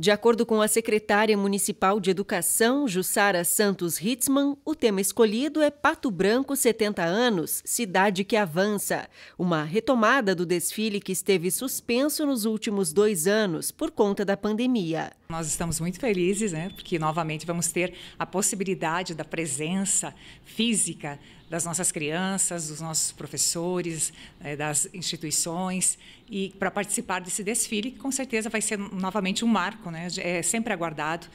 De acordo com a secretária municipal de Educação, Jussara Santos Hitzman, o tema escolhido é Pato Branco 70 anos, cidade que avança. Uma retomada do desfile que esteve suspenso nos últimos dois anos por conta da pandemia. Nós estamos muito felizes, né? Porque novamente vamos ter a possibilidade da presença física das nossas crianças, dos nossos professores, é, das instituições, e para participar desse desfile, que com certeza vai ser novamente um marco, né? é sempre aguardado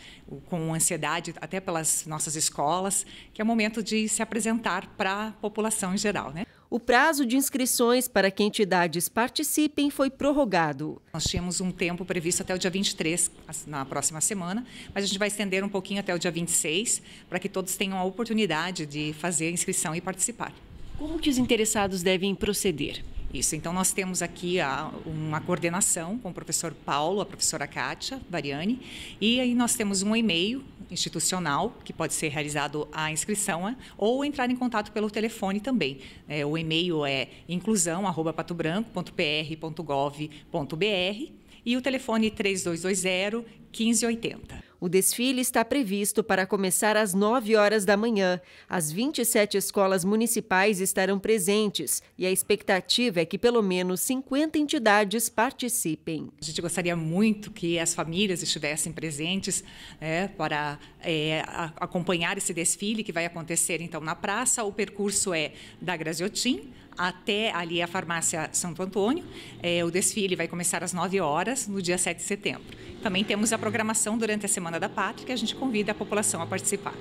com ansiedade, até pelas nossas escolas, que é o momento de se apresentar para a população em geral. Né? o prazo de inscrições para que entidades participem foi prorrogado. Nós tínhamos um tempo previsto até o dia 23, na próxima semana, mas a gente vai estender um pouquinho até o dia 26, para que todos tenham a oportunidade de fazer a inscrição e participar. Como que os interessados devem proceder? Isso, então nós temos aqui a, uma coordenação com o professor Paulo, a professora Kátia Variani, e aí nós temos um e-mail institucional, que pode ser realizado a inscrição, né, ou entrar em contato pelo telefone também. É, o e-mail é inclusão.patobranco.pr.gov.br e o telefone 3220 1580. O desfile está previsto para começar às 9 horas da manhã. As 27 escolas municipais estarão presentes e a expectativa é que pelo menos 50 entidades participem. A gente gostaria muito que as famílias estivessem presentes né, para é, acompanhar esse desfile que vai acontecer então na praça. O percurso é da Graziotin até ali a farmácia Santo Antônio. É, o desfile vai começar às 9 horas, no dia 7 de setembro. Também temos a programação durante a Semana da Pátria, que a gente convida a população a participar.